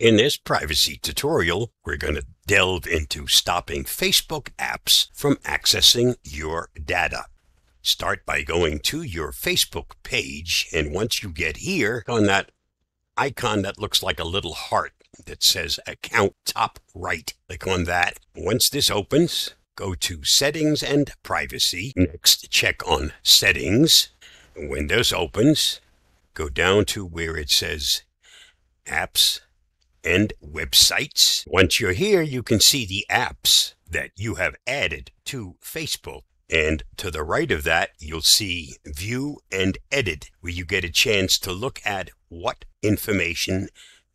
In this privacy tutorial, we're going to delve into stopping Facebook apps from accessing your data. Start by going to your Facebook page, and once you get here, on that icon that looks like a little heart that says Account Top Right, click on that. Once this opens, go to Settings and Privacy. Next, check on Settings. When this opens, go down to where it says Apps and websites. Once you're here, you can see the apps that you have added to Facebook. And to the right of that, you'll see View and Edit, where you get a chance to look at what information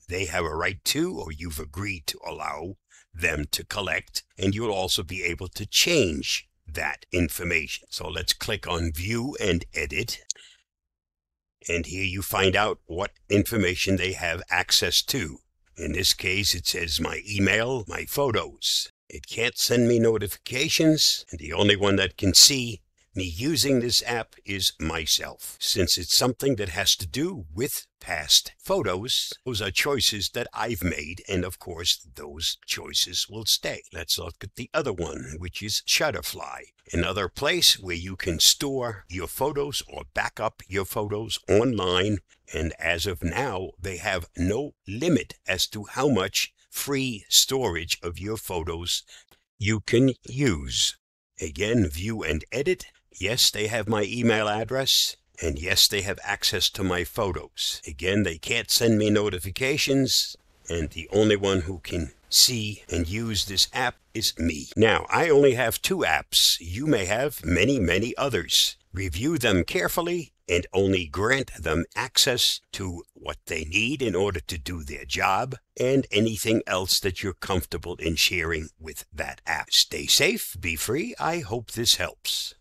they have a right to or you've agreed to allow them to collect. And you'll also be able to change that information. So let's click on View and Edit. And here you find out what information they have access to. In this case, it says my email, my photos. It can't send me notifications, and the only one that can see me using this app is myself, since it's something that has to do with past photos. Those are choices that I've made, and of course, those choices will stay. Let's look at the other one, which is Shutterfly, another place where you can store your photos or back up your photos online. And as of now, they have no limit as to how much free storage of your photos you can use. Again, view and edit Yes, they have my email address. And yes, they have access to my photos. Again, they can't send me notifications. And the only one who can see and use this app is me. Now, I only have two apps. You may have many, many others. Review them carefully and only grant them access to what they need in order to do their job and anything else that you're comfortable in sharing with that app. Stay safe, be free. I hope this helps.